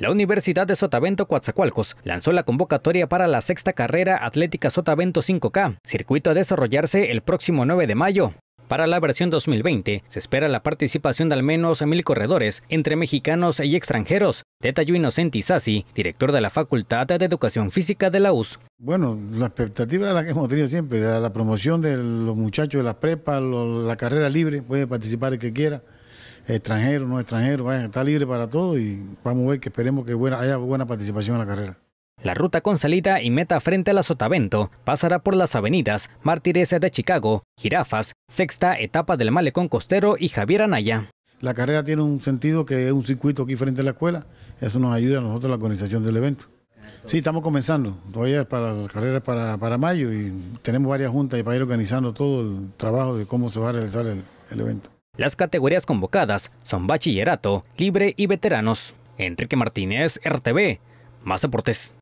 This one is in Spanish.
La Universidad de Sotavento Coatzacoalcos lanzó la convocatoria para la sexta carrera atlética Sotavento 5K, circuito a desarrollarse el próximo 9 de mayo. Para la versión 2020 se espera la participación de al menos mil corredores entre mexicanos y extranjeros, detalló Inocente Sassi, director de la Facultad de Educación Física de la US. Bueno, la expectativa es la que hemos tenido siempre, la promoción de los muchachos de la prepa, la carrera libre, puede participar el que quiera extranjero, no extranjero, vaya, está libre para todo y vamos a ver que esperemos que haya buena participación en la carrera. La ruta con salida y meta frente a la Sotavento pasará por las avenidas Mártires de Chicago, Jirafas, Sexta Etapa del Malecón Costero y Javier Anaya. La carrera tiene un sentido que es un circuito aquí frente a la escuela, eso nos ayuda a nosotros en la organización del evento. Sí, estamos comenzando, todavía para la carrera para, para mayo y tenemos varias juntas y para ir organizando todo el trabajo de cómo se va a realizar el evento. Las categorías convocadas son bachillerato, libre y veteranos. Enrique Martínez, RTV. Más deportes.